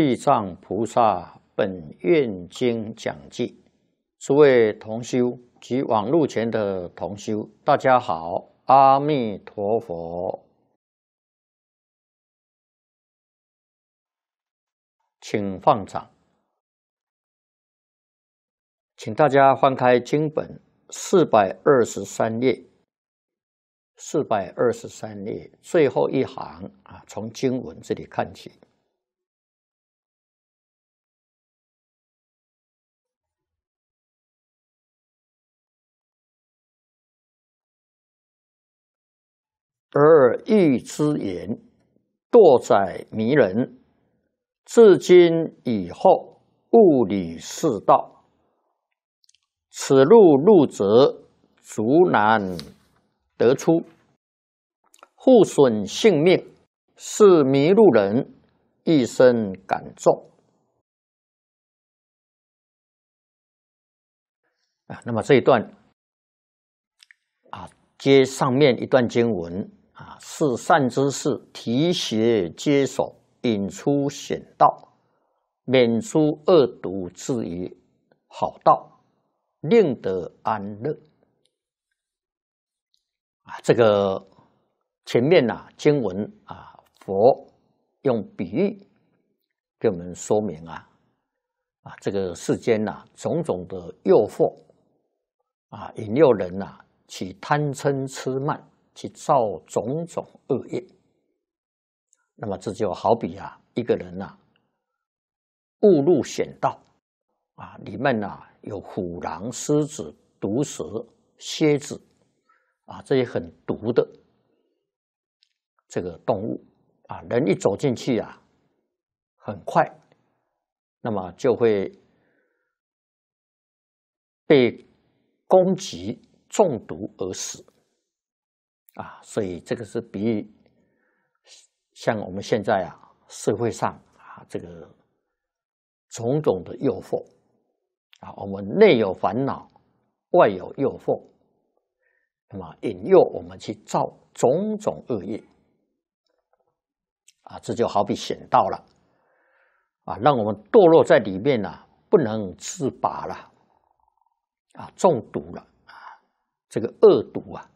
地藏菩萨本愿经讲记，诸位同修及网路前的同修，大家好，阿弥陀佛，请放掌，请大家翻开经本四百二十三页，四百二十三页最后一行啊，从经文这里看起。而欲之言，堕载迷人，至今以后，物理世道。此路入则，足难得出，互损性命，是迷路人一生感重。啊，那么这一段，啊，接上面一段经文。啊，是善之事，提携接手，引出险道，免出恶毒之疑，好道，令得安乐。啊，这个前面呐，经文啊，佛用比喻给我们说明啊，啊，这个世间呐，种种的诱惑，啊，引诱人呐，起贪嗔痴慢。去造种种恶业，那么这就好比啊，一个人呐误入险道啊，里面呐有虎狼、狮子、毒蛇、蝎子啊，这些很毒的这个动物啊，人一走进去啊，很快，那么就会被攻击、中毒而死。啊，所以这个是比像我们现在啊社会上啊这个种种的诱惑啊，我们内有烦恼，外有诱惑，那么引诱我们去造种种恶业啊，这就好比险道了啊，让我们堕落在里面呢，不能自拔了啊，中毒了啊，这个恶毒啊。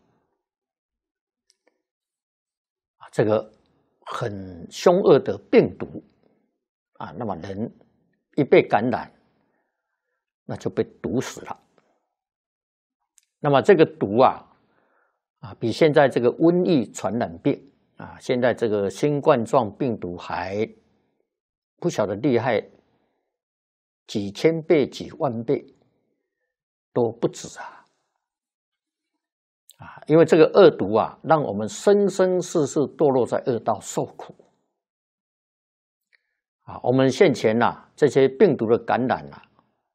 这个很凶恶的病毒啊，那么人一被感染，那就被毒死了。那么这个毒啊，啊，比现在这个瘟疫传染病啊，现在这个新冠状病毒还不晓得厉害几千倍、几万倍都不止啊。啊，因为这个恶毒啊，让我们生生世世堕落在恶道受苦。啊，我们现前呐，这些病毒的感染啊，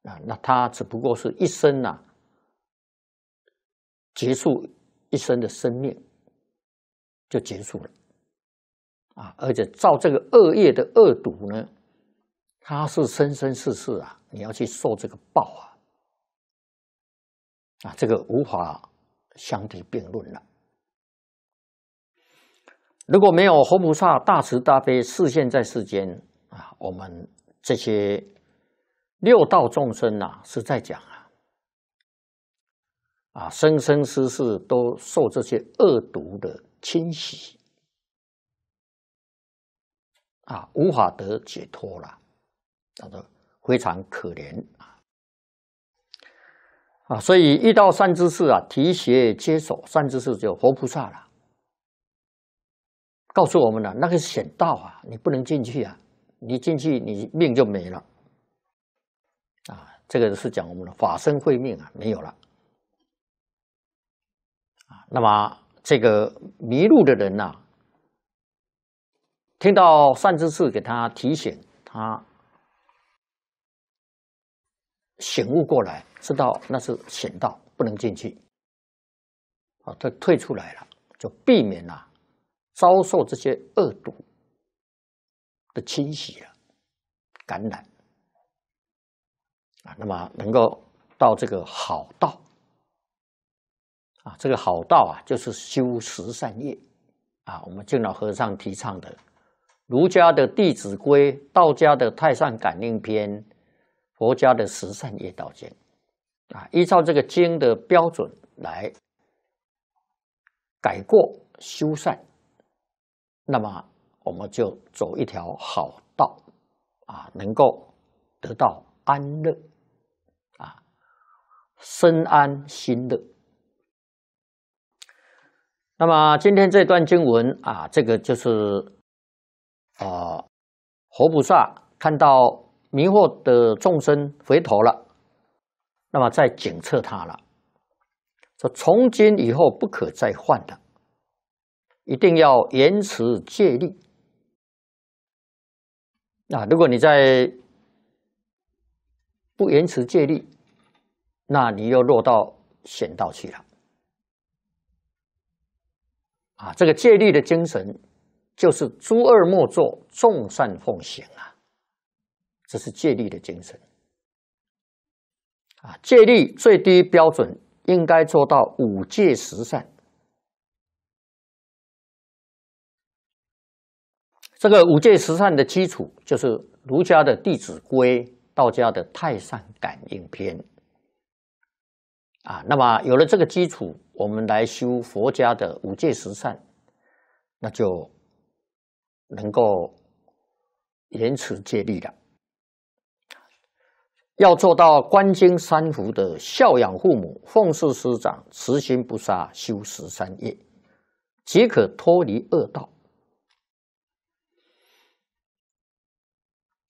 啊，那它只不过是一生呐，结束一生的生命就结束了。啊，而且造这个恶业的恶毒呢，它是生生世世啊，你要去受这个报啊。啊，这个无法。相提并论了。如果没有佛菩萨大慈大悲示现在世间啊，我们这些六道众生呐，是在讲啊，啊生生世世都受这些恶毒的侵袭，啊无法得解脱了，他到非常可怜啊。啊，所以遇到善知识啊，提携接手，善知识就活菩萨了。告诉我们了，那个险道啊，你不能进去啊，你进去你命就没了。啊，这个是讲我们的法身慧命啊，没有了。啊，那么这个迷路的人呐，听到善知识给他提醒，他醒悟过来。知道那是险道，不能进去。啊，他退出来了，就避免了遭受这些恶毒的侵袭啊、感染啊。那么能够到这个好道啊，这个好道啊，就是修十善业啊。我们敬老和尚提倡的儒家的《弟子规》，道家的《太上感应篇》，佛家的《十善业道经》。啊，依照这个经的标准来改过修善，那么我们就走一条好道，啊，能够得到安乐，啊，身安心乐。那么今天这段经文啊，这个就是，啊，活菩萨看到迷惑的众生回头了。那么再检测他了，说从今以后不可再犯的，一定要严持戒律。那如果你在不延迟戒律，那你又落到险道去了。啊，这个戒律的精神就是诸恶莫作，众善奉行啊，这是戒律的精神。啊，戒律最低标准应该做到五戒十善。这个五戒十善的基础就是儒家的《弟子规》，道家的《太上感应篇》啊。那么有了这个基础，我们来修佛家的五戒十善，那就能够延迟戒律了。要做到观经三福的孝养父母、奉事师长、慈心不杀、修十三业，即可脱离恶道。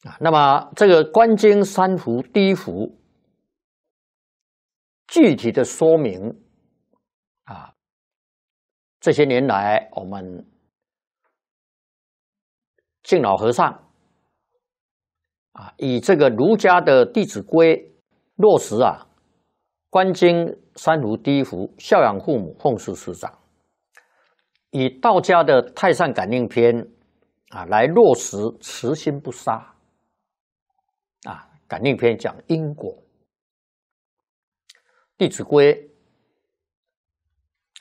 啊，那么这个观经三福第一福，具体的说明啊，这些年来我们敬老和尚。啊，以这个儒家的《弟子规》落实啊，关经三第一服，孝养父母，奉事师长。以道家的《太上感应篇》啊来落实慈心不杀。啊，《感应篇》讲因果，《弟子规》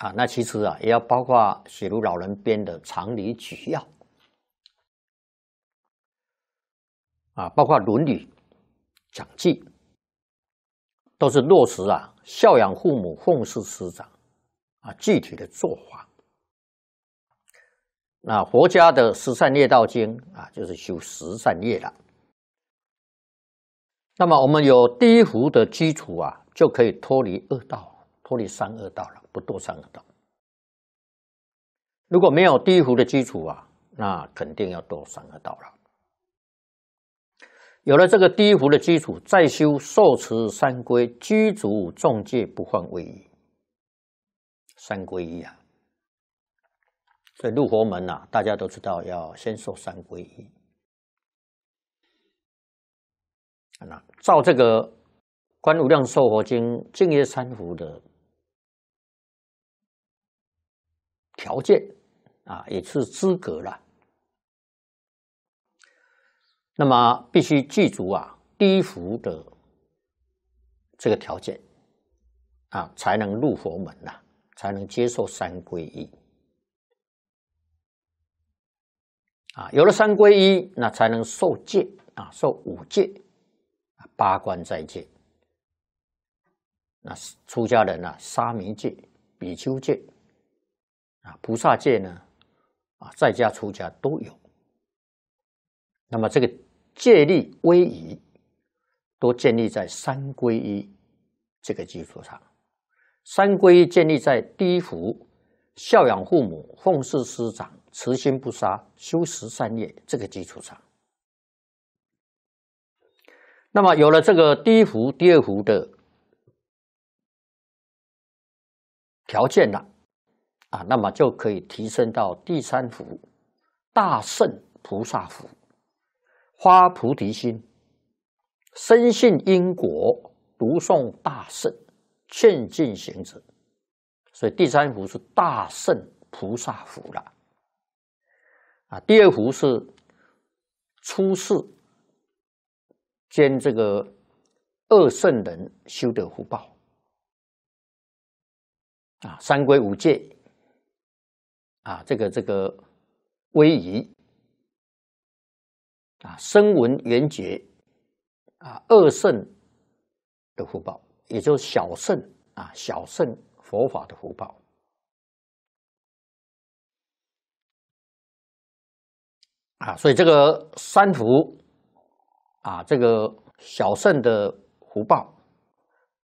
啊，那其实啊也要包括写入老人编的《长理取要》。啊，包括伦理、讲记，都是落实啊孝养父母、奉事师长，啊，具体的做法。那佛家的十善业道经啊，就是修十善业了。那么我们有第一福的基础啊，就可以脱离恶道，脱离三恶道了，不堕三恶道。如果没有第一福的基础啊，那肯定要堕三恶道了。有了这个第一福的基础，再修受持三规，居足众戒不换位矣。三规一啊，所以入佛门啊，大家都知道要先受三皈依。啊，照这个《观无量寿佛经》净业三福的条件啊，也是资格了。那么必须具足啊，低福的这个条件啊，才能入佛门呐，才能接受三皈依啊。有了三皈依，那才能受戒啊，受五戒、八关斋戒。那出家人呢，沙弥戒、比丘戒啊，菩萨戒呢，啊，在家出家都有。那么这个。借力威仪，都建立在三皈依这个基础上。三皈依建立在第一福、孝养父母、奉事师长、慈心不杀、修十善业这个基础上。那么有了这个第一福、第二福的条件了，啊，那么就可以提升到第三福——大圣菩萨福。发菩提心，深信因果，读诵大圣，劝进行者。所以第三幅是大圣菩萨幅了。啊，第二幅是出世兼这个二圣人修得福报。啊，三归五戒，啊，这个这个威仪。啊，声闻缘觉啊，二圣的福报，也就是小圣啊，小圣佛法的福报啊，所以这个三福，啊，这个小圣的福报、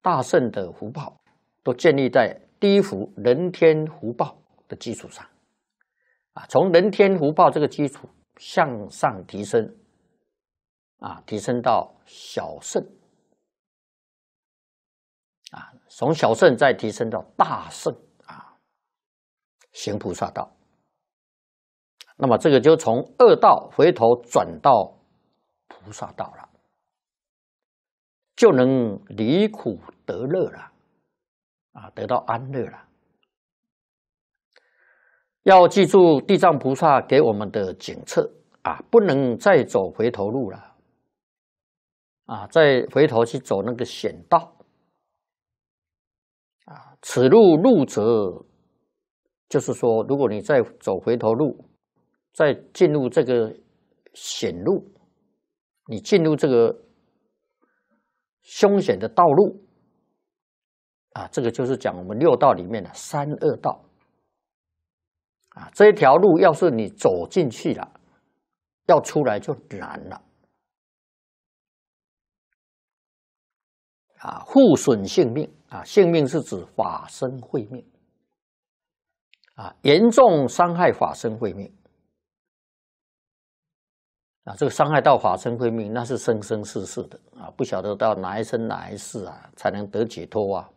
大圣的福报，都建立在第一福人天福报的基础上啊，从人天福报这个基础向上提升。啊，提升到小圣，啊，从小圣再提升到大圣，啊，行菩萨道。那么这个就从恶道回头转到菩萨道了，就能离苦得乐了，啊，得到安乐了。要记住地藏菩萨给我们的警策啊，不能再走回头路了。啊，再回头去走那个险道，啊，此路路则，就是说，如果你再走回头路，再进入这个险路，你进入这个凶险的道路，啊，这个就是讲我们六道里面的三恶道，啊，这一条路要是你走进去了，要出来就难了。啊，互损性命啊！性命是指法身慧命啊，严重伤害法身慧命啊！这个伤害到法身慧命，那是生生世世的啊！不晓得到哪一生哪一世啊，才能得解脱啊！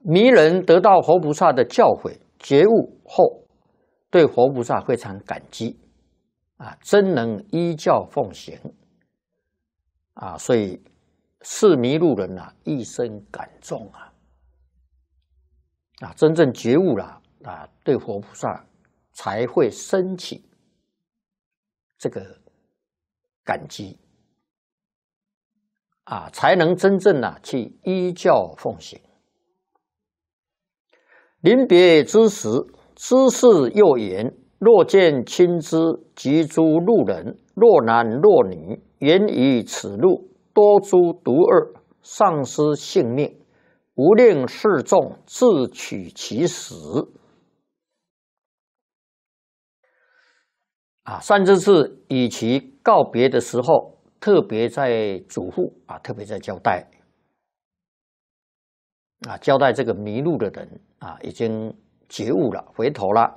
迷人得到佛菩萨的教诲觉悟后，对佛菩萨非常感激啊，真能依教奉行啊，所以。是迷路人呐，一生感重啊！啊，真正觉悟了啊，对活菩萨才会升起这个感激啊，才能真正呐去依教奉行。临别之时，知事又言：若见亲知及诸路人，若男若女，源于此路。多诸毒恶，丧失性命，无令示众，自取其死。啊，善知识与其告别的时候，特别在嘱咐啊，特别在交代啊，交代这个迷路的人啊，已经觉悟了，回头了，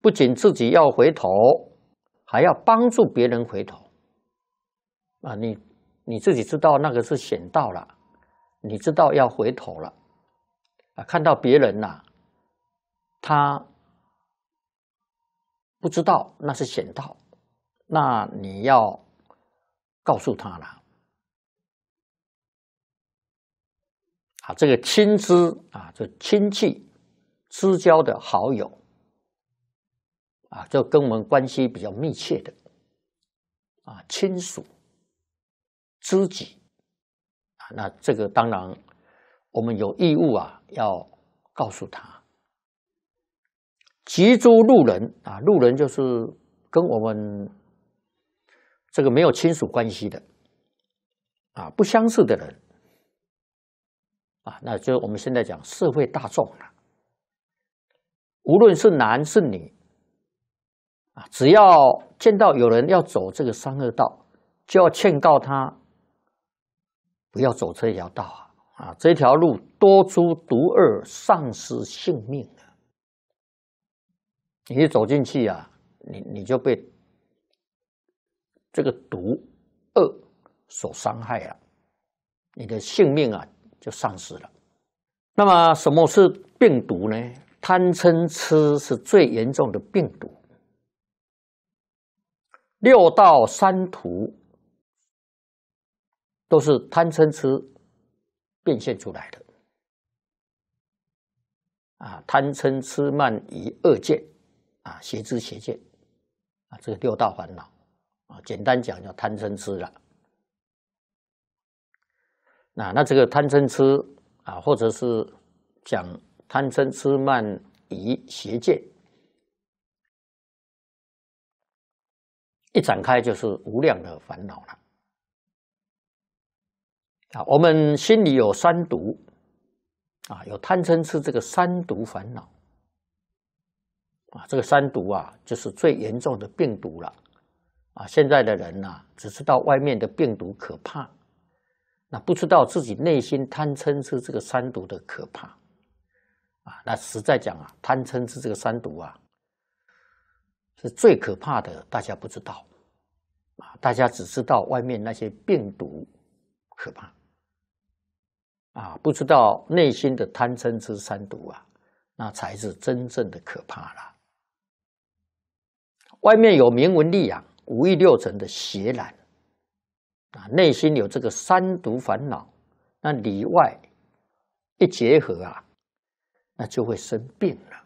不仅自己要回头，还要帮助别人回头。啊，你。你自己知道那个是险道了，你知道要回头了啊！看到别人呐，他不知道那是险道，那你要告诉他了啊！这个亲知啊，就亲戚、知交的好友啊，就跟我们关系比较密切的啊亲属。知己啊，那这个当然，我们有义务啊，要告诉他。及诸路人啊，路人就是跟我们这个没有亲属关系的啊，不相识的人啊，那就我们现在讲社会大众了。无论是男是女啊，只要见到有人要走这个三恶道，就要劝告他。不要走这一条道啊！啊，这条路多诸毒恶，丧失性命啊！你走进去啊，你你就被这个毒恶所伤害了，你的性命啊就丧失了。那么，什么是病毒呢？贪嗔痴是最严重的病毒。六道三途。都是贪嗔痴变现出来的啊！贪嗔痴慢疑恶见啊，邪知邪见啊，这个六大烦恼啊，简单讲叫贪嗔痴了。那那这个贪嗔痴啊，或者是讲贪嗔痴慢疑邪见，一展开就是无量的烦恼了。啊，我们心里有三毒，啊，有贪嗔痴这个三毒烦恼，啊，这个三毒啊，就是最严重的病毒了，啊，现在的人啊，只知道外面的病毒可怕，那不知道自己内心贪嗔痴这个三毒的可怕，啊，那实在讲啊，贪嗔痴这个三毒啊，是最可怕的，大家不知道，啊，大家只知道外面那些病毒可怕。啊，不知道内心的贪嗔痴三毒啊，那才是真正的可怕了。外面有明文利养，五欲六尘的邪染，啊，内心有这个三毒烦恼，那里外一结合啊，那就会生病了。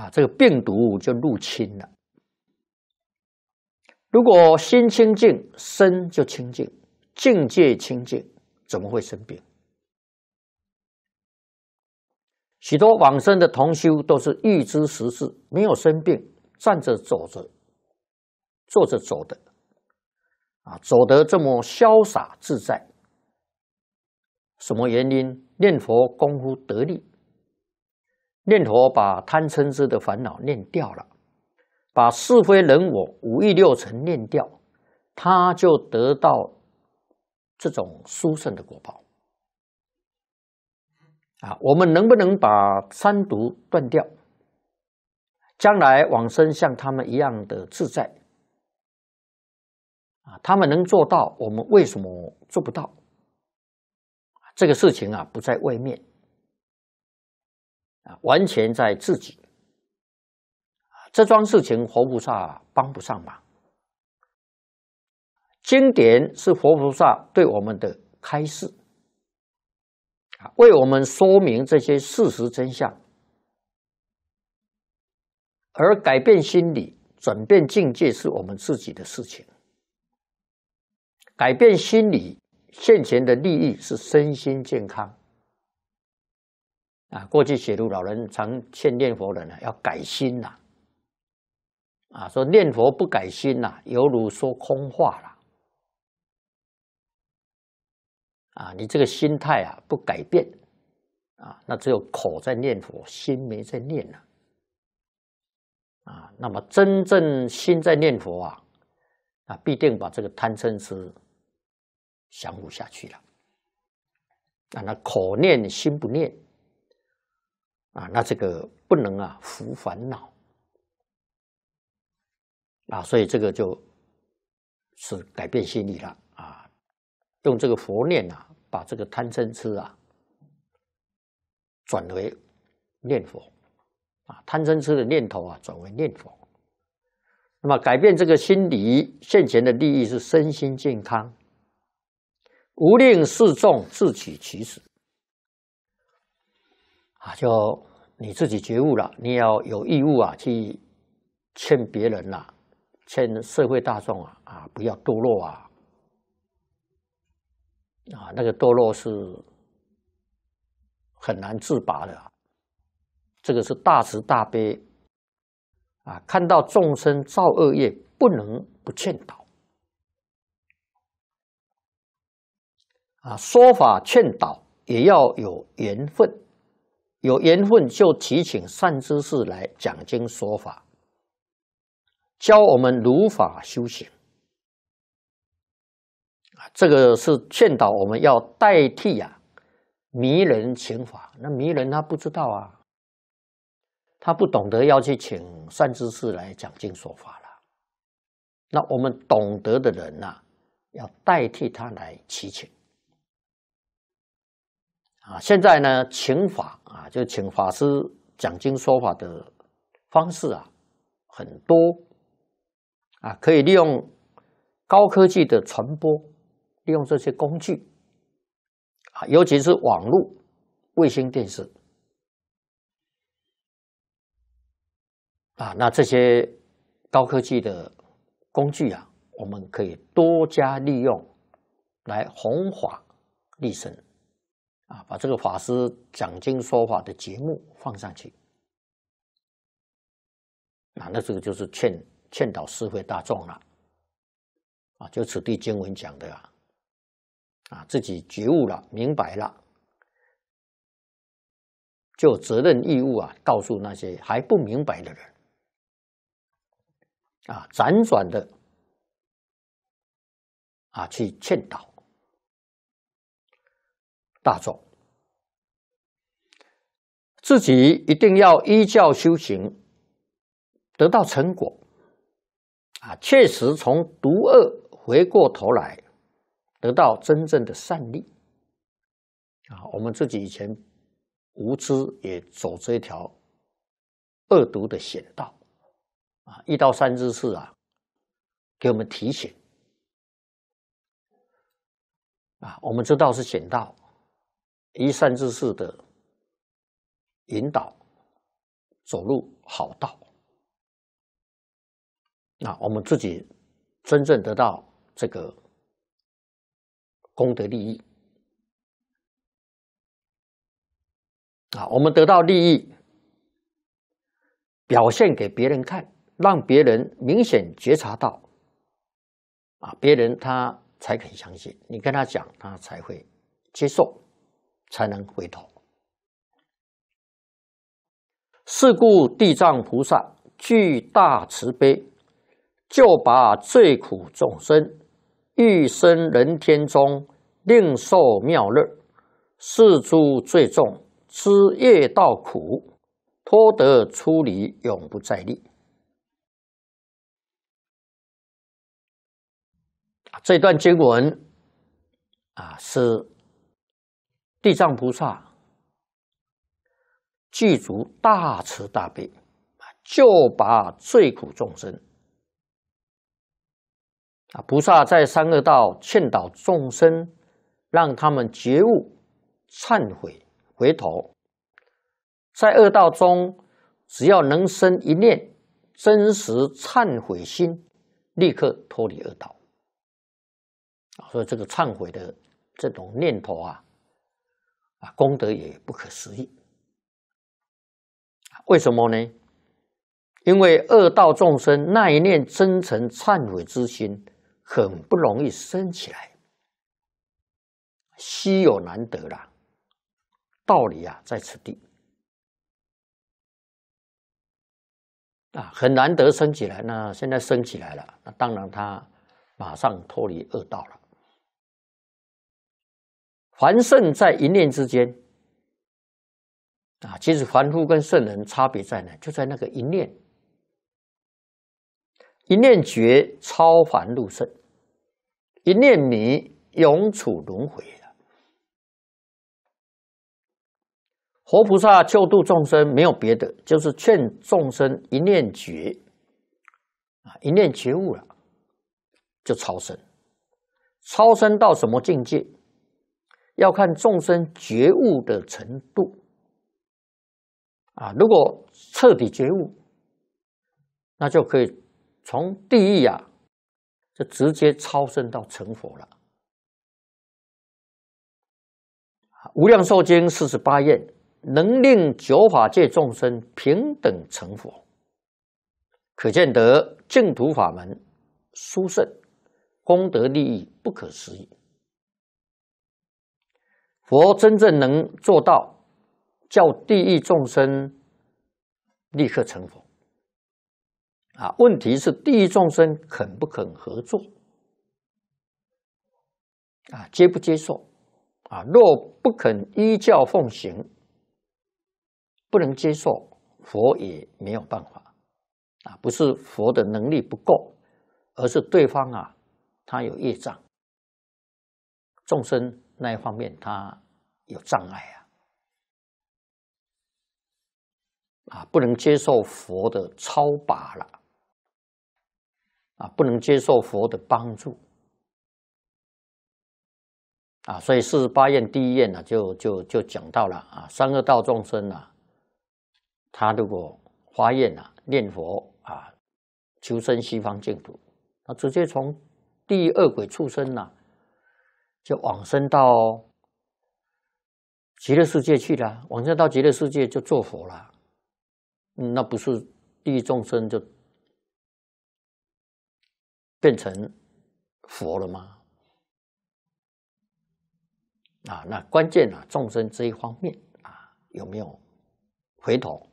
啊，这个病毒就入侵了。如果心清净，身就清净。境界清净，怎么会生病？许多往生的同修都是预知时事，没有生病，站着走着，坐着走的，啊，走得这么潇洒自在。什么原因？念佛功夫得力，念佛把贪嗔痴的烦恼念掉了，把是非人我五欲六尘念掉，他就得到。这种殊胜的果报啊，我们能不能把三毒断掉？将来往生像他们一样的自在啊，他们能做到，我们为什么做不到？这个事情啊，不在外面啊，完全在自己这桩事情，活菩萨帮不上忙。经典是佛菩萨对我们的开示，为我们说明这些事实真相，而改变心理、转变境界是我们自己的事情。改变心理现前的利益是身心健康，啊，过去写读老人常劝念佛人啊，要改心呐，啊，说念佛不改心呐，犹如说空话了。啊，你这个心态啊不改变，啊，那只有口在念佛，心没在念了，啊，那么真正心在念佛啊，啊，必定把这个贪嗔痴降伏下去了。啊，那口念心不念，啊，那这个不能啊伏烦恼，啊，所以这个就是改变心理了。用这个佛念啊，把这个贪嗔痴啊转为念佛啊，贪嗔痴的念头啊转为念佛。那么改变这个心理现前的利益是身心健康，无令示众自取其死啊！就你自己觉悟了，你要有义务啊去劝别人呐，劝社会大众啊啊不要堕落啊！啊，那个堕落是很难自拔的，这个是大慈大悲啊！看到众生造恶业，不能不劝导啊。说法劝导也要有缘分，有缘分就提请善知识来讲经说法，教我们如法修行。这个是劝导我们要代替呀，迷人请法。那迷人他不知道啊，他不懂得要去请善知识来讲经说法了。那我们懂得的人呐，要代替他来祈请。啊，现在呢，请法啊，就请法师讲经说法的方式啊，很多啊，可以利用高科技的传播。利用这些工具，啊，尤其是网络、卫星电视，啊，那这些高科技的工具啊，我们可以多加利用，来弘法利身，啊，把这个法师讲经说法的节目放上去，那那这个就是劝劝导社会大众了，啊，就此地经文讲的啊。啊，自己觉悟了，明白了，就责任义务啊，告诉那些还不明白的人，啊，辗转的啊，去劝导大众，自己一定要依教修行，得到成果，啊，确实从毒恶回过头来。得到真正的善利啊！我们自己以前无知，也走这一条恶毒的险道啊！一到三之四啊，给我们提醒啊！我们知道是险道，一三之事的引导，走入好道。那我们自己真正得到这个。功德利益啊，我们得到利益，表现给别人看，让别人明显觉察到啊，别人他才肯相信你，跟他讲，他才会接受，才能回头。是故地藏菩萨巨大慈悲，就把最苦众生。欲生人天中，另受妙乐；世诸罪重，知业道苦，脱得出离，永不再立。这段经文啊，是地藏菩萨具足大慈大悲，就把罪苦众生。啊！菩萨在三恶道劝导众生，让他们觉悟、忏悔、回头。在恶道中，只要能生一念真实忏悔心，立刻脱离恶道。啊，所以这个忏悔的这种念头啊，啊，功德也不可思议。为什么呢？因为恶道众生那一念真诚忏悔之心。很不容易升起来，稀有难得啦。道理啊在此地啊，很难得升起来。那现在升起来了，那当然他马上脱离恶道了。凡圣在一念之间啊，其实凡夫跟圣人差别在哪？就在那个一念。一念觉超凡入圣，一念迷永处轮回了。活菩萨救度众生，没有别的，就是劝众生一念觉啊，一念觉悟了，就超生。超生到什么境界，要看众生觉悟的程度。啊，如果彻底觉悟，那就可以。从地狱啊，就直接超生到成佛了。《无量寿经》四十八愿，能令九法界众生平等成佛，可见得净土法门殊胜，功德利益不可思议。佛真正能做到，叫地狱众生立刻成佛。啊，问题是第一众生肯不肯合作？啊，接不接受？啊，若不肯依教奉行，不能接受，佛也没有办法。啊，不是佛的能力不够，而是对方啊，他有业障，众生那一方面他有障碍啊，啊，不能接受佛的超拔了。啊，不能接受佛的帮助啊，所以四十八愿第一愿呢，就就就讲到了啊，三恶道众生啊，他如果发愿啊，念佛啊，求生西方净土，那直接从第二恶鬼畜生呐，就往生到极乐世界去了，往生到极乐世界就做佛了，那不是地狱众生就。变成佛了吗？啊，那关键啊，众生这一方面啊，有没有回头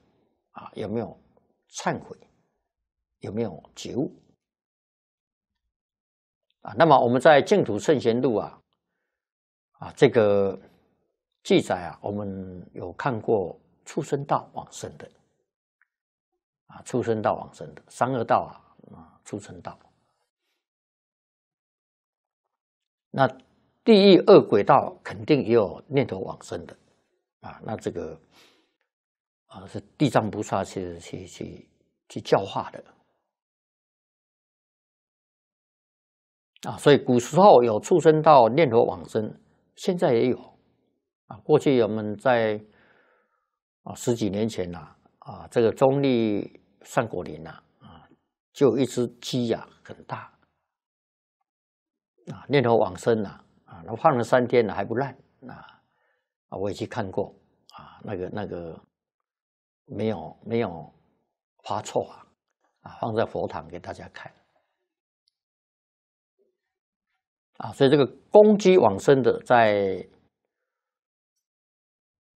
啊？有没有忏悔？有没有觉悟？啊，那么我们在净土圣贤录啊，啊，这个记载啊，我们有看过出生道往生的，啊，出生道往生的三恶道啊，啊，出生道。那地狱恶鬼道肯定也有念头往生的啊，那这个啊是地藏菩萨去去去去教化的啊，所以古时候有畜生到念头往生，现在也有啊。过去我们在啊十几年前呐啊，这个中立上果林呐啊，就一只鸡呀很大。啊，念头往生了啊！那放了三天了还不烂啊！啊，我也去看过啊，那个那个没有没有发错啊！啊，放在佛堂给大家看啊，所以这个公鸡往生的在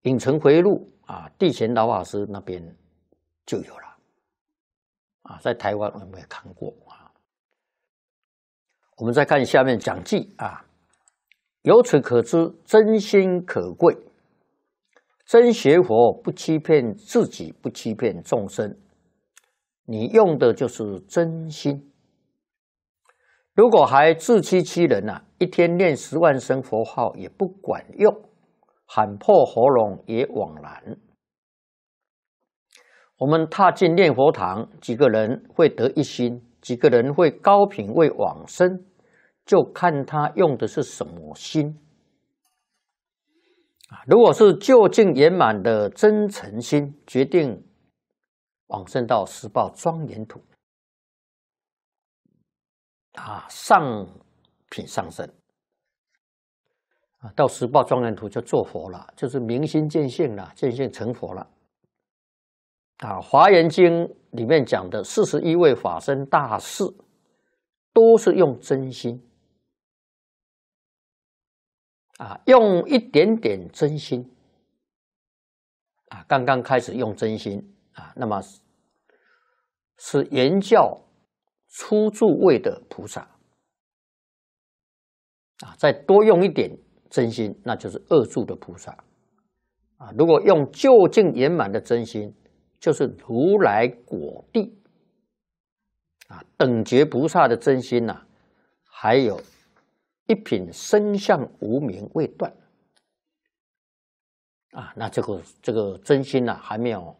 影城回路啊，地前老法师那边就有了啊，在台湾我们也看过。我们再看下面讲记啊，由此可知，真心可贵。真学佛，不欺骗自己，不欺骗众生，你用的就是真心。如果还自欺欺人呢，一天念十万声佛号也不管用，喊破喉咙也枉然。我们踏进念佛堂，几个人会得一心。几个人会高品位往生，就看他用的是什么心啊！如果是究竟圆满的真诚心，决定往生到十报庄严土啊，上品上升，啊，到十报庄严土就做佛了，就是明心见性了，见性成佛了。啊，《华严经》里面讲的四十一位法身大士，都是用真心啊，用一点点真心啊，刚刚开始用真心啊，那么是言教初住位的菩萨啊，再多用一点真心，那就是二助的菩萨啊。如果用究竟圆满的真心。就是如来果地啊，等觉菩萨的真心呢，还有一品身相无名未断啊，那这个这个真心呢，还没有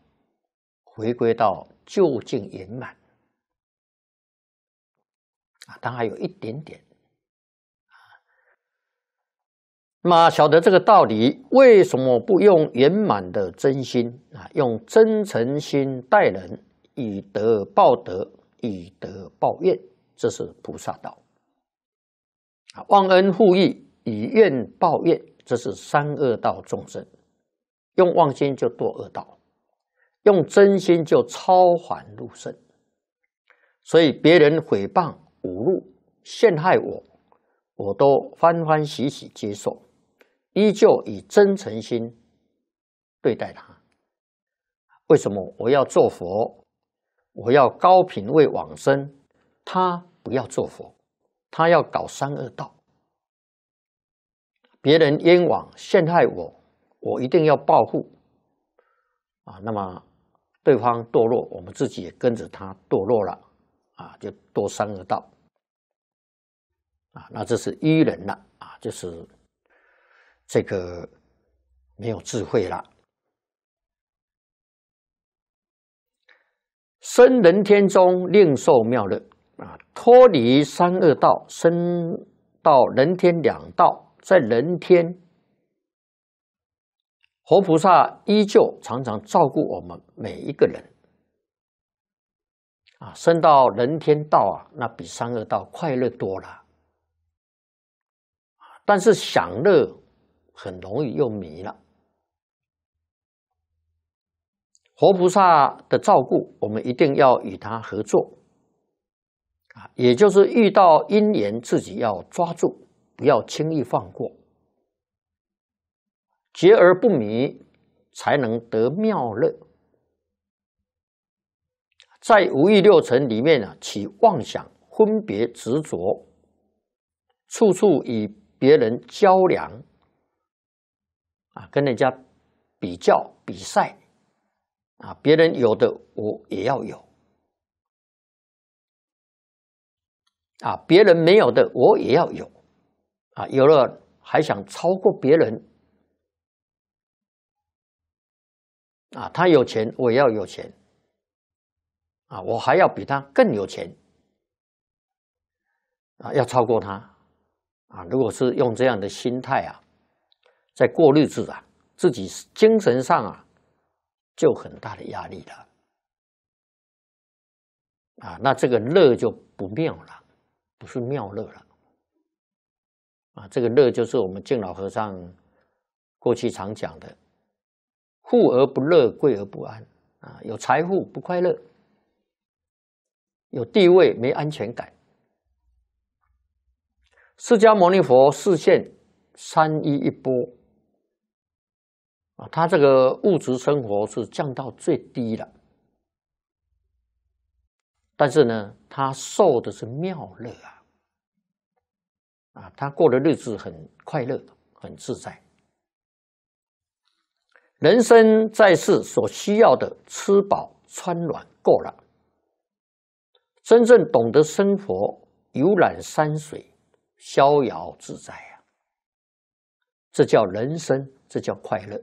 回归到究竟圆满啊，当然有一点点。那么晓得这个道理？为什么不用圆满的真心啊？用真诚心待人，以德报德，以德报怨，这是菩萨道啊！忘恩负义，以怨报怨，这是三恶道众生。用妄心就堕恶道，用真心就超凡入圣。所以别人诽谤、侮辱、陷害我，我都欢欢喜喜接受。依旧以真诚心对待他。为什么我要做佛？我要高品位往生。他不要做佛，他要搞三恶道。别人冤枉陷害我，我一定要报复。啊，那么对方堕落，我们自己也跟着他堕落了。啊，就堕三恶道。啊，那这是一人了。啊，就是。这个没有智慧了。生人天中，另受妙乐啊！脱离三恶道，生到人天两道，在人天，活菩萨依旧常常照顾我们每一个人啊！生到人天道啊，那比三恶道快乐多了。但是享乐。很容易又迷了。活菩萨的照顾，我们一定要与他合作。啊，也就是遇到因缘，自己要抓住，不要轻易放过。结而不迷，才能得妙乐。在五欲六尘里面呢，起妄想、分别、执着，处处与别人较量。啊，跟人家比较比赛，啊，别人有的我也要有，啊，别人没有的我也要有，啊，有了还想超过别人，啊，他有钱我要有钱，啊，我还要比他更有钱，啊，要超过他，啊，如果是用这样的心态啊。在过日子啊，自己精神上啊，就很大的压力了，啊，那这个乐就不妙了，不是妙乐了，啊，这个乐就是我们敬老和尚过去常讲的，富而不乐，贵而不安，啊，有财富不快乐，有地位没安全感。释迦牟尼佛示现三一一波，啊，他这个物质生活是降到最低了，但是呢，他受的是妙乐啊！啊，他过的日子很快乐，很自在。人生在世所需要的吃饱穿暖够了，真正懂得生活，游览山水，逍遥自在啊！这叫人生，这叫快乐。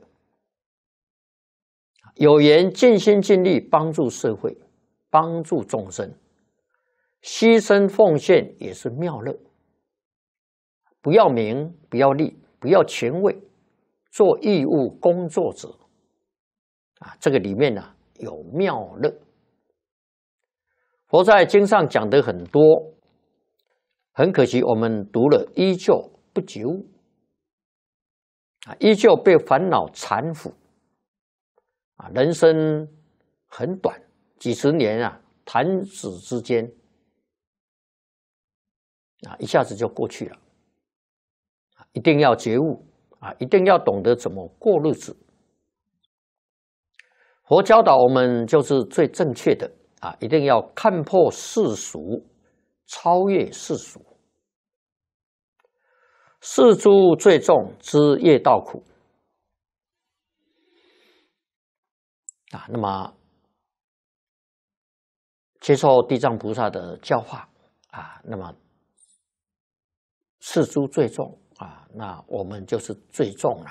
有缘尽心尽力帮助社会，帮助众生，牺牲奉献也是妙乐。不要名，不要利，不要权位，做义务工作者。啊，这个里面呢有妙乐。佛在经上讲的很多，很可惜我们读了依旧不觉悟，啊，依旧被烦恼缠缚。人生很短，几十年啊，弹指之间啊，一下子就过去了一定要觉悟啊！一定要懂得怎么过日子。佛教导我们，就是最正确的啊！一定要看破世俗，超越世俗。世诸最重之业道苦。啊，那么接受地藏菩萨的教化啊，那么世诸罪重啊，那我们就是罪重了，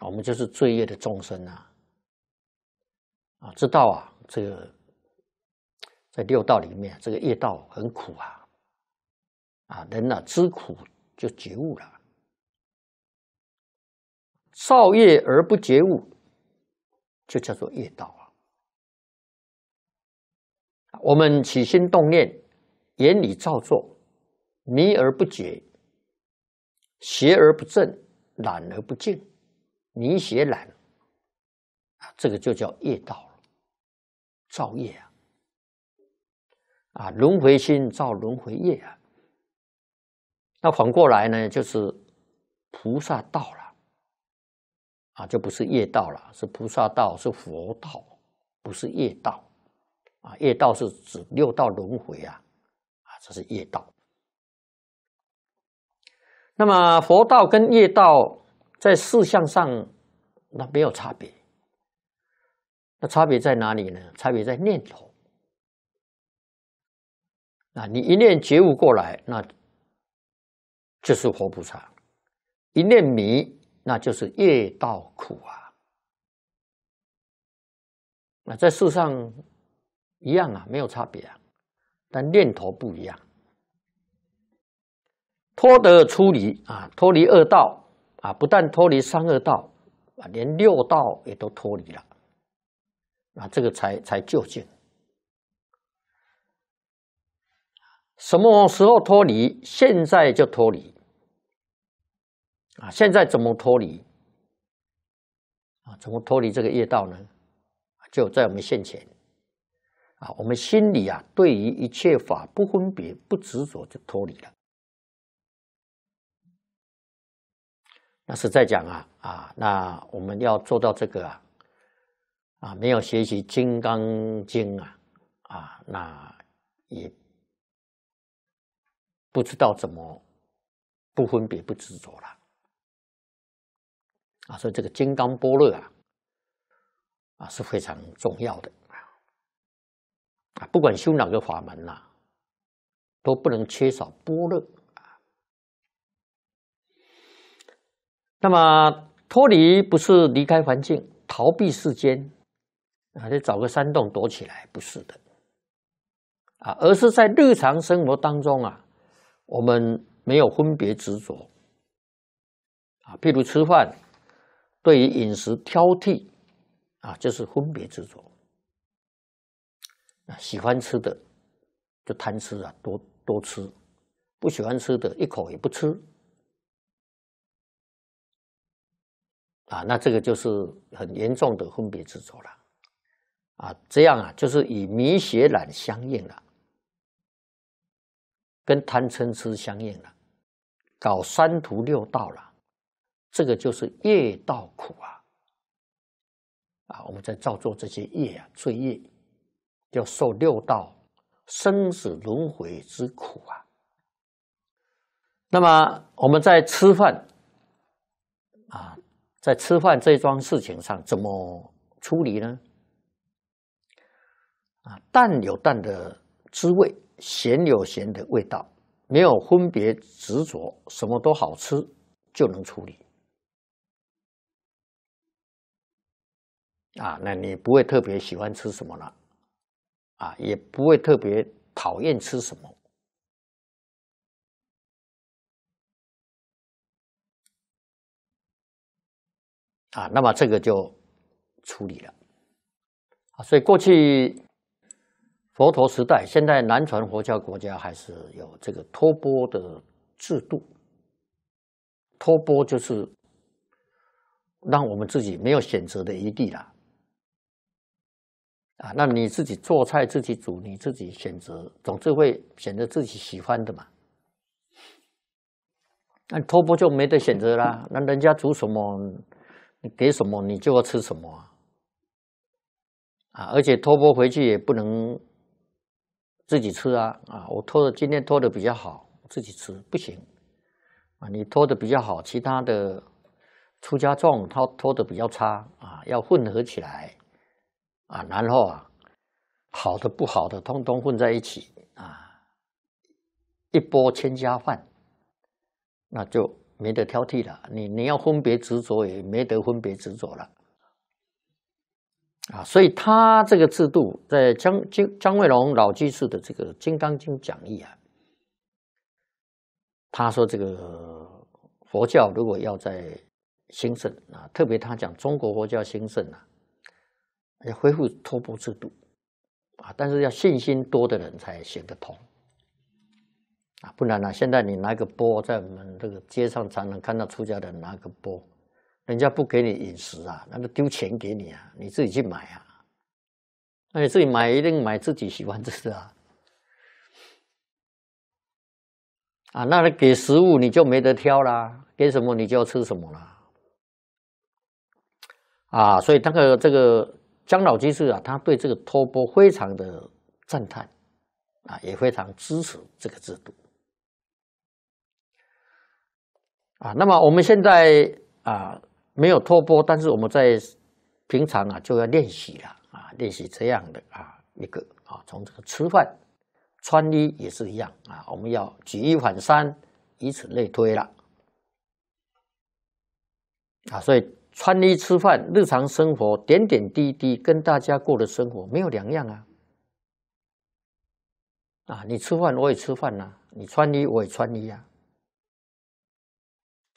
我们就是罪业的众生啊。啊，知道啊，这个在六道里面，这个业道很苦啊，啊，人呢知苦就觉悟了，造业而不觉悟。就叫做业道啊！我们起心动念，言里造作，迷而不解，邪而不正，懒而不敬，迷邪懒啊，这个就叫业道了，造业啊！啊，轮回心造轮回业啊！那反过来呢，就是菩萨道了。啊，就不是业道了，是菩萨道，是佛道，不是业道。啊，业道是指六道轮回啊，啊，这是业道。那么佛道跟业道在事相上那没有差别，那差别在哪里呢？差别在念头。啊，你一念觉悟过来，那就是活菩萨；一念迷。那就是业道苦啊！那在世上一样啊，没有差别啊，但念头不一样。脱得出离啊，脱离恶道啊，不但脱离三恶道啊，连六道也都脱离了。那这个才才究竟。什么时候脱离？现在就脱离。啊，现在怎么脱离？啊，怎么脱离这个业道呢？就在我们现前，啊，我们心里啊，对于一切法不分别、不执着，就脱离了。那是在讲啊，啊，那我们要做到这个啊，啊，没有学习《金刚经》啊，啊，那也不知道怎么不分别、不执着了。啊，所以这个金刚波若啊，啊是非常重要的啊！不管修哪个法门呐，都不能缺少波若啊。那么脱离不是离开环境、逃避世间，啊，得找个山洞躲起来，不是的，啊，而是在日常生活当中啊，我们没有分别执着，啊，譬如吃饭。对于饮食挑剔，啊，就是分别执着。喜欢吃的就贪吃啊，多多吃；不喜欢吃的一口也不吃。啊，那这个就是很严重的分别执着了。啊，这样啊，就是以迷血染相应了，跟贪嗔痴相应了，搞三途六道了。这个就是业道苦啊！啊，我们在造作这些业啊，罪业，要受六道生死轮回之苦啊。那么我们在吃饭啊，在吃饭这桩事情上怎么处理呢？啊，淡有淡的滋味，咸有咸的味道，没有分别执着，什么都好吃，就能处理。啊，那你不会特别喜欢吃什么了，啊，也不会特别讨厌吃什么，啊，那么这个就处理了，啊，所以过去佛陀时代，现在南传佛教国家还是有这个托钵的制度，托钵就是让我们自己没有选择的余地了。啊，那你自己做菜，自己煮，你自己选择，总是会选择自己喜欢的嘛。那托钵就没得选择啦，那人家煮什么，你给什么，你就要吃什么啊。啊，而且托钵回去也不能自己吃啊。啊，我托今天托的比较好，自己吃不行啊。你托的比较好，其他的出家众他托的比较差啊，要混合起来。啊，然后啊，好的不好的通通混在一起啊，一波千家饭，那就没得挑剔了。你你要分别执着也没得分别执着了啊。所以他这个制度，在江江江卫龙老居士的这个《金刚经》讲义啊，他说这个佛教如果要在兴盛啊，特别他讲中国佛教兴盛啊。也恢复托钵制度，啊，但是要信心多的人才行得通，啊，不然呢？现在你拿个钵在我们这个街上常常看到出家人拿个钵，人家不给你饮食啊，那就丢钱给你啊，你自己去买啊，那你自己买一定买自己喜欢吃的，啊，那给食物你就没得挑啦，给什么你就要吃什么啦，啊，所以那个这个。江老居士啊，他对这个托钵非常的赞叹，啊，也非常支持这个制度，啊，那么我们现在啊没有托钵，但是我们在平常啊就要练习了，啊，练习这样的啊一个啊，从这个吃饭、穿衣也是一样啊，我们要举一反三，以此类推了，啊，所以。穿衣吃饭，日常生活点点滴滴，跟大家过的生活没有两样啊！啊，你吃饭我也吃饭呐，你穿衣我也穿衣啊！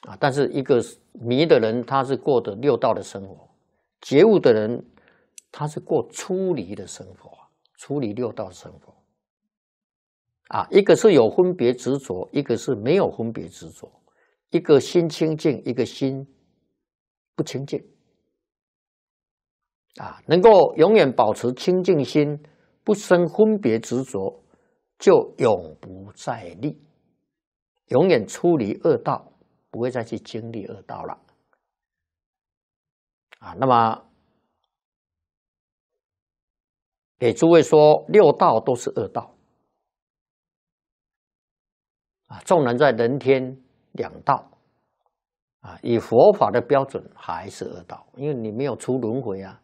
啊，但是一个迷的人，他是过的六道的生活；觉悟的人，他是过出离的生活，出离六道的生活。啊，一个是有分别执着，一个是没有分别执着；一个心清净，一个心。不清净啊，能够永远保持清净心，不生分别执着，就永不再立，永远出离恶道，不会再去经历恶道了。啊，那么给诸位说，六道都是恶道啊，众人在人天两道。啊，以佛法的标准还是恶道，因为你没有出轮回啊，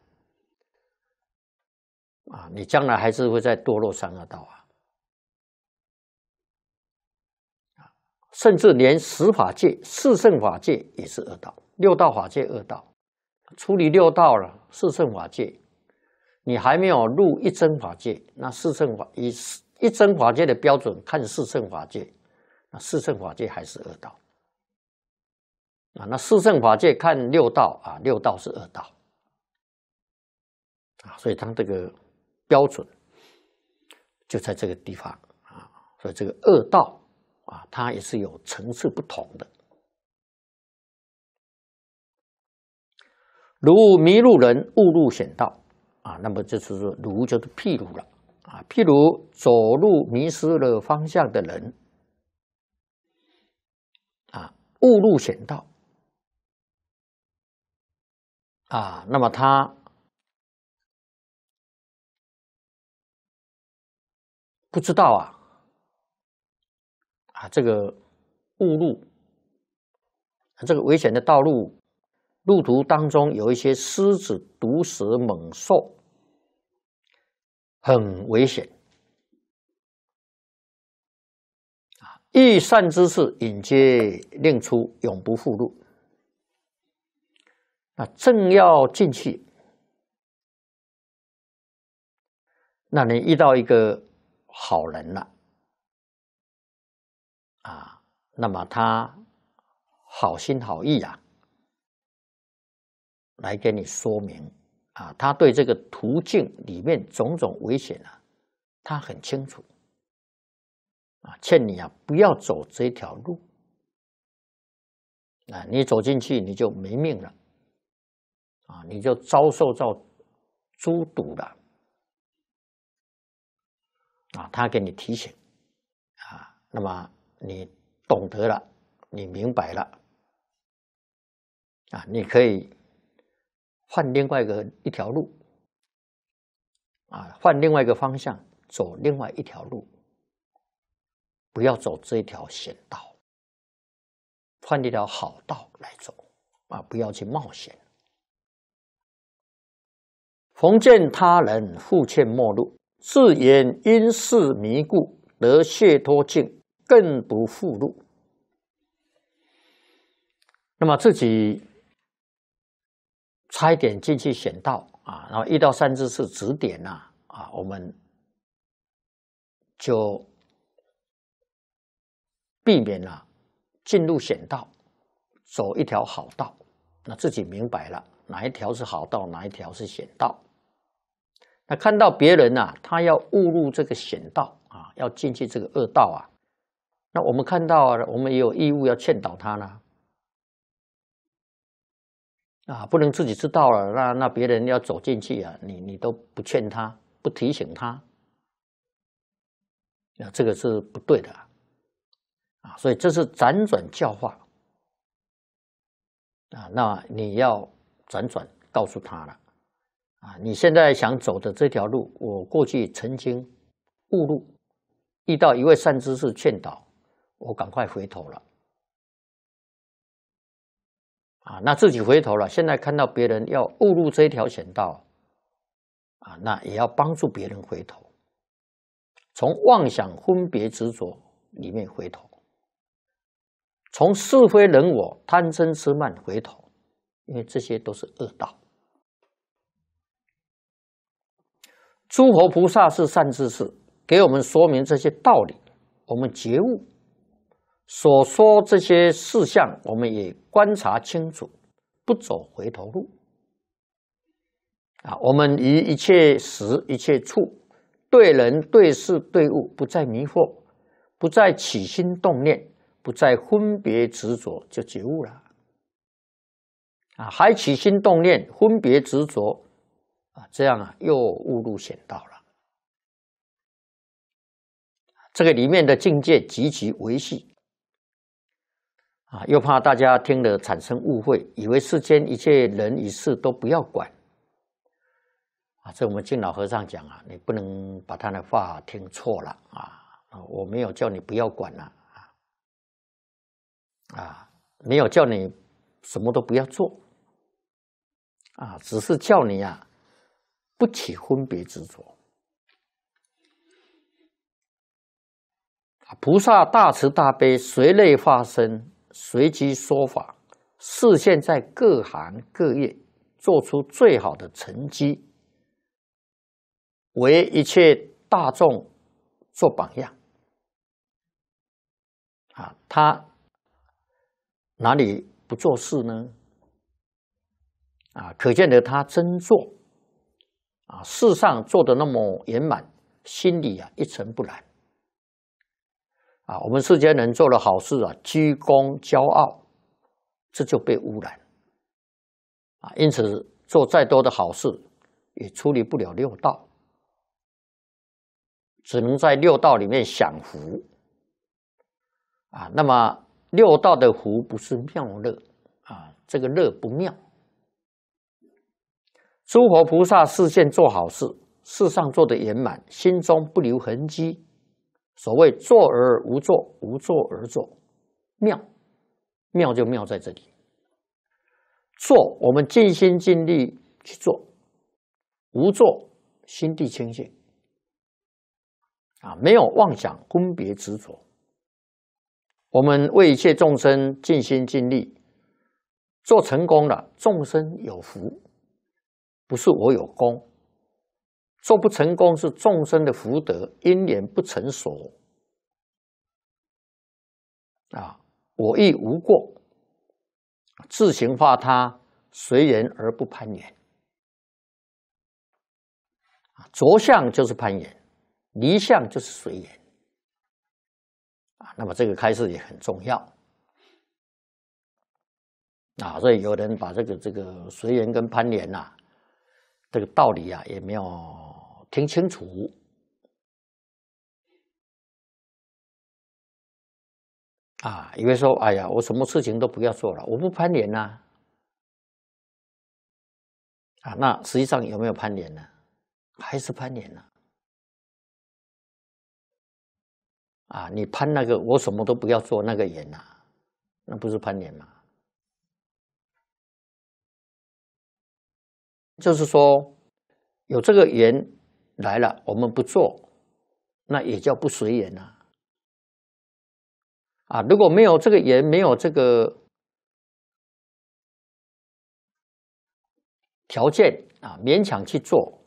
啊，你将来还是会在堕落三恶道啊，甚至连十法界、四圣法界也是恶道，六道法界恶道，处理六道了，四圣法界，你还没有入一真法界，那四圣法以一真法界的标准看四圣法界，那四圣法界还是恶道。啊，那四圣法界看六道啊，六道是恶道啊，所以他这个标准就在这个地方啊，所以这个恶道啊，它也是有层次不同的。如迷路人误入险道啊，那么就是说，如就是譬如了啊，譬如走路迷失了方向的人啊，误入险道。啊，那么他不知道啊，啊，这个误入这个危险的道路，路途当中有一些狮子、毒蛇、猛兽，很危险。啊，遇善之事，引接令出，永不复入。那正要进去，那你遇到一个好人了啊？那么他好心好意啊，来给你说明啊，他对这个途径里面种种危险啊，他很清楚啊，劝你啊不要走这条路啊，你走进去你就没命了。啊，你就遭受到猪堵了啊！他给你提醒啊，那么你懂得了，你明白了啊，你可以换另外一个一条路啊，换另外一个方向走另外一条路，不要走这条险道，换一条好道来走啊，不要去冒险。逢见他人负债末路，自言因事迷故得解脱境，更不复入。那么自己差一点进去险道啊，然后遇到三知识指点呐啊，我们就避免了进入险道，走一条好道。那自己明白了哪一条是好道，哪一条是险道。那看到别人呐，他要误入这个险道啊，要进去这个恶道啊，那我们看到啊，我们也有义务要劝导他呢。啊，不能自己知道了，那那别人要走进去啊，你你都不劝他，不提醒他，啊，这个是不对的，啊，所以这是辗转教化，啊，那你要辗转告诉他了。啊，你现在想走的这条路，我过去曾经误入，遇到一位善知识劝导，我赶快回头了。啊，那自己回头了，现在看到别人要误入这条险道，啊，那也要帮助别人回头，从妄想分别执着里面回头，从是非人我贪嗔痴慢回头，因为这些都是恶道。诸佛菩萨是善知识，给我们说明这些道理，我们觉悟所说这些事项，我们也观察清楚，不走回头路啊！我们以一切时、一切处，对人、对事、对物，不再迷惑，不再起心动念，不再分别执着，就觉悟了啊！还起心动念、分别执着。啊，这样啊，又误入险道了。这个里面的境界极其维系啊，又怕大家听了产生误会，以为世间一切人与事都不要管啊。这我们敬老和尚讲啊，你不能把他的话听错了啊。我没有叫你不要管了啊，啊，没有叫你什么都不要做啊，只是叫你呀。不起分别执着，菩萨大慈大悲，随类化身，随机说法，视现在各行各业做出最好的成绩，为一切大众做榜样。啊，他哪里不做事呢？啊，可见得他真做。啊，世上做的那么圆满，心里啊一尘不染。啊，我们世间人做了好事啊，居功骄傲，这就被污染啊，因此做再多的好事也处理不了六道，只能在六道里面享福。啊，那么六道的福不是妙乐啊，这个乐不妙。诸佛菩萨视线做好事，世上做得圆满，心中不留痕迹。所谓“做而无做，无做而做”，妙，妙就妙在这里。做，我们尽心尽力去做；无做，心地清净，啊，没有妄想、分别、执着。我们为一切众生尽心尽力，做成功了，众生有福。不是我有功，做不成功是众生的福德因缘不成熟，啊，我亦无过，自行化他，随缘而不攀缘，啊，着相就是攀缘，离相就是随缘，啊，那么这个开始也很重要，啊，所以有人把这个这个随缘跟攀缘呐。这个道理呀也没有听清楚啊，以为说哎呀，我什么事情都不要做了，我不攀连呐啊，那实际上有没有攀连呢？还是攀连呢？啊，你攀那个，我什么都不要做，那个岩呐，那不是攀连吗？就是说，有这个缘来了，我们不做，那也叫不随缘呐。啊，如果没有这个缘，没有这个条件啊，勉强去做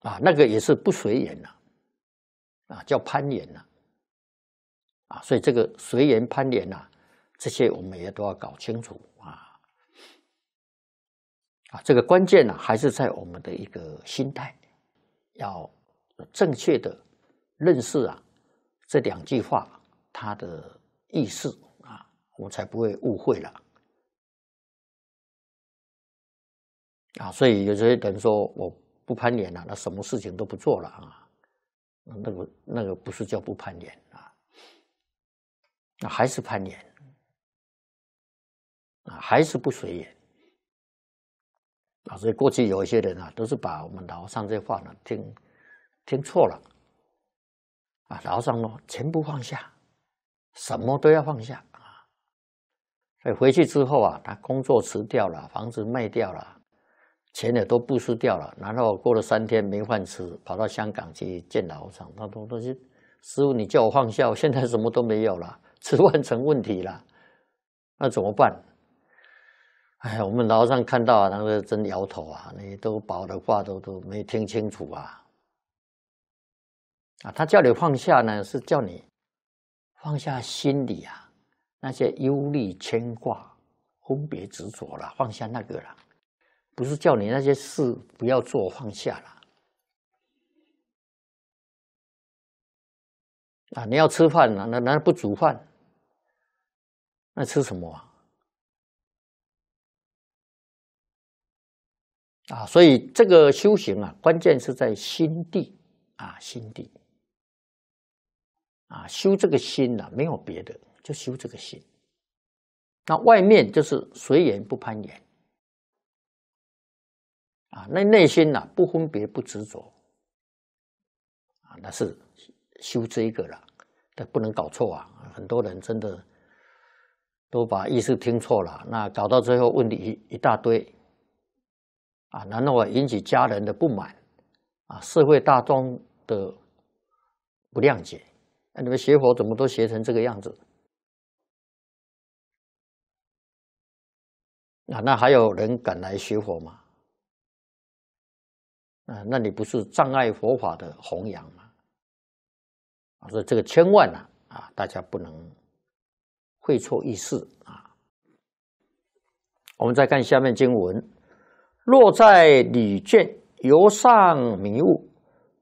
啊，那个也是不随缘呐。啊，叫攀缘呐。啊，所以这个随缘攀缘呐。这些我们也都要搞清楚啊啊！这个关键呢，还是在我们的一个心态，要正确的认识啊这两句话它的意思啊，我才不会误会了啊！所以有些人说我不攀岩了，那什么事情都不做了啊？那个那个不是叫不攀岩啊，那还是攀联。啊，还是不随缘啊！所以过去有一些人啊，都是把我们老和尚这话呢听听错了啊。老和尚呢，全部放下，什么都要放下啊。所以回去之后啊，他工作辞掉了，房子卖掉了，钱也都布施掉了。然后过了三天没饭吃，跑到香港去见老和尚。他说：“大师，师傅，你叫我放下，我现在什么都没有了，吃饭成问题了，那怎么办？”哎呀，我们楼上看到啊，那个真摇头啊，你都把我的话都都没听清楚啊！啊，他叫你放下呢，是叫你放下心里啊那些忧虑、牵挂、分别、执着了，放下那个了，不是叫你那些事不要做，放下了。啊，你要吃饭了，那那不煮饭，那吃什么啊？啊，所以这个修行啊，关键是在心地啊，心地啊，修这个心呐，没有别的，就修这个心。那外面就是随缘不攀缘啊，那内心呐，不分别不执着啊，那是修这个了。但不能搞错啊，很多人真的都把意思听错了，那搞到最后问题一一大堆。啊，难道我引起家人的不满，啊，社会大众的不谅解？那你们学佛怎么都学成这个样子？啊，那还有人敢来学佛吗？啊，那你不是障碍佛法的弘扬吗？啊，所以这个千万啊，啊，大家不能会错一事啊。我们再看下面经文。落在旅店，游上迷雾，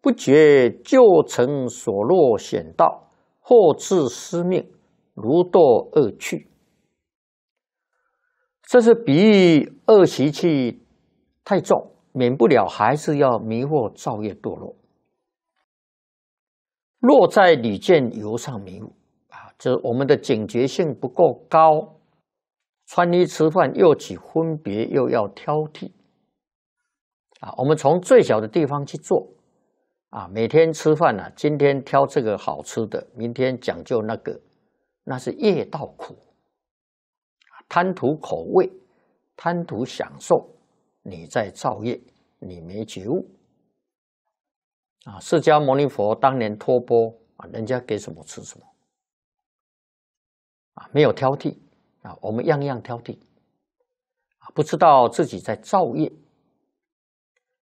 不觉旧城所落险道，或自失命，如堕恶趣。这是比喻恶习气太重，免不了还是要迷惑造业堕落。落在旅店游上迷雾啊，就是我们的警觉性不够高，穿衣吃饭又起分别，又要挑剔。啊，我们从最小的地方去做，啊，每天吃饭呢，今天挑这个好吃的，明天讲究那个，那是业道苦，贪图口味，贪图享受，你在造业，你没觉悟。啊，释迦牟尼佛当年托钵啊，人家给什么吃什么，啊，没有挑剔，啊，我们样样挑剔，啊，不知道自己在造业。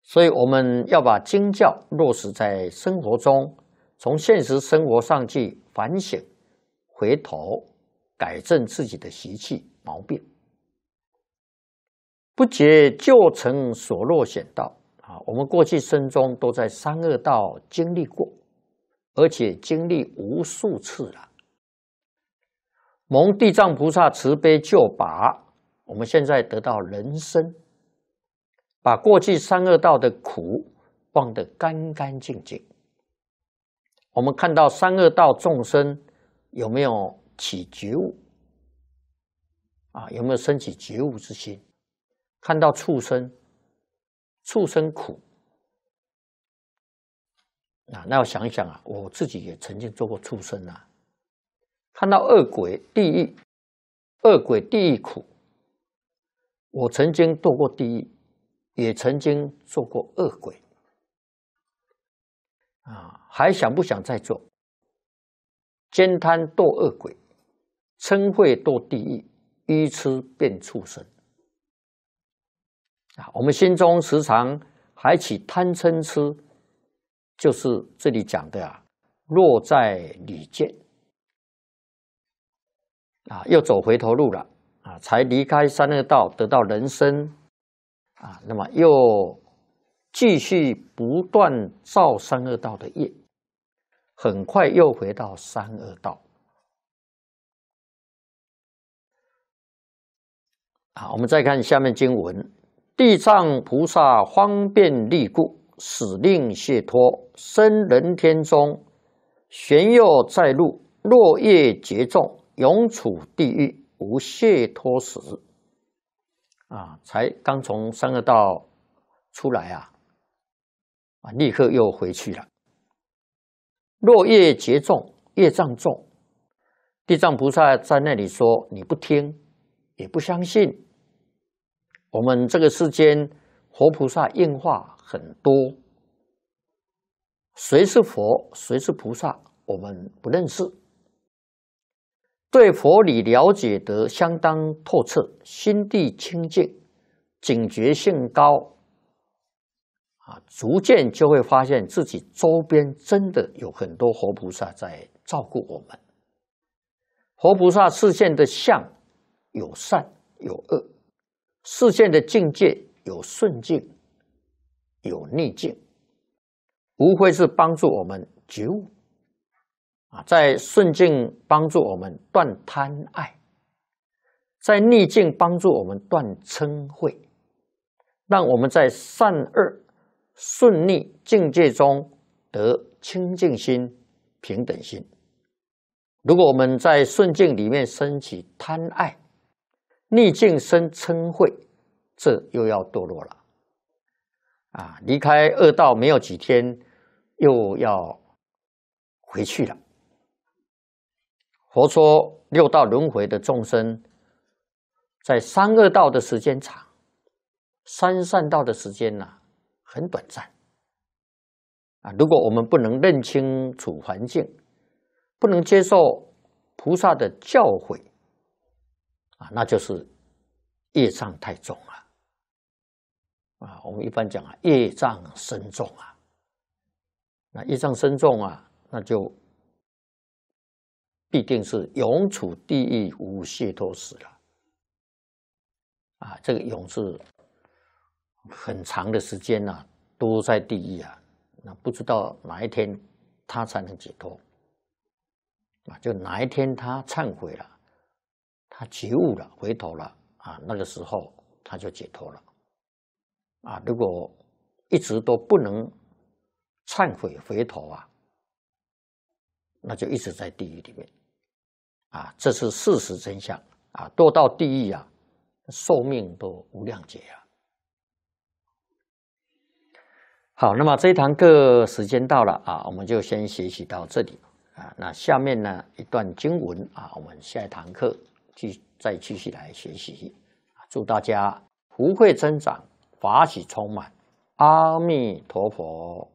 所以，我们要把经教落实在生活中，从现实生活上去反省、回头、改正自己的习气毛病。不解旧尘所落险道啊！我们过去生中都在三恶道经历过，而且经历无数次了。蒙地藏菩萨慈悲救拔，我们现在得到人生。把过去三恶道的苦忘得干干净净。我们看到三恶道众生有没有起觉悟啊？有没有升起觉悟之心？看到畜生，畜生苦啊！那我想一想啊，我自己也曾经做过畜生啊。看到恶鬼地狱，恶鬼地狱苦，我曾经堕过地狱。也曾经做过恶鬼啊，还想不想再做？兼贪堕恶鬼，嗔恚堕地狱，愚痴变畜生啊！我们心中时常还起贪嗔痴，就是这里讲的啊，落在里见。啊，又走回头路了啊！才离开三恶道，得到人生。啊，那么又继续不断造三恶道的业，很快又回到三恶道。好，我们再看下面经文：地藏菩萨方便利故，使令解脱生人天中，旋又再入落叶劫中，永处地狱无解脱时。啊，才刚从三个道出来啊，啊，立刻又回去了。落叶结重，业障重。地藏菩萨在那里说：“你不听，也不相信。我们这个世间，佛菩萨应化很多，谁是佛，谁是菩萨，我们不认识。”对佛理了解得相当透彻，心地清净，警觉性高，啊，逐渐就会发现自己周边真的有很多活菩萨在照顾我们。活菩萨示现的相有善有恶，示现的境界有顺境有逆境，无非是帮助我们觉悟。啊，在顺境帮助我们断贪爱，在逆境帮助我们断嗔恚，让我们在善恶、顺逆境界中得清净心、平等心。如果我们在顺境里面升起贪爱，逆境生嗔恚，这又要堕落了。啊，离开恶道没有几天，又要回去了。佛说六道轮回的众生，在三恶道的时间长，三善道的时间呢很短暂。啊，如果我们不能认清楚环境，不能接受菩萨的教诲，啊，那就是业障太重了。啊，我们一般讲啊，业障深重啊，那业障深重啊，那就。必定是永处地狱无解脱死了啊！这个永是很长的时间啊，都在地狱啊。那不知道哪一天他才能解脱啊？就哪一天他忏悔了，他觉悟了，回头了啊，那个时候他就解脱了啊。如果一直都不能忏悔回头啊，那就一直在地狱里面。啊，这是事实真相啊！堕到地狱啊，寿命都无量劫啊！好，那么这一堂课时间到了啊，我们就先学习到这里啊。那下面呢一段经文啊，我们下一堂课继再继续来学习。祝大家福慧增长，法喜充满。阿弥陀佛。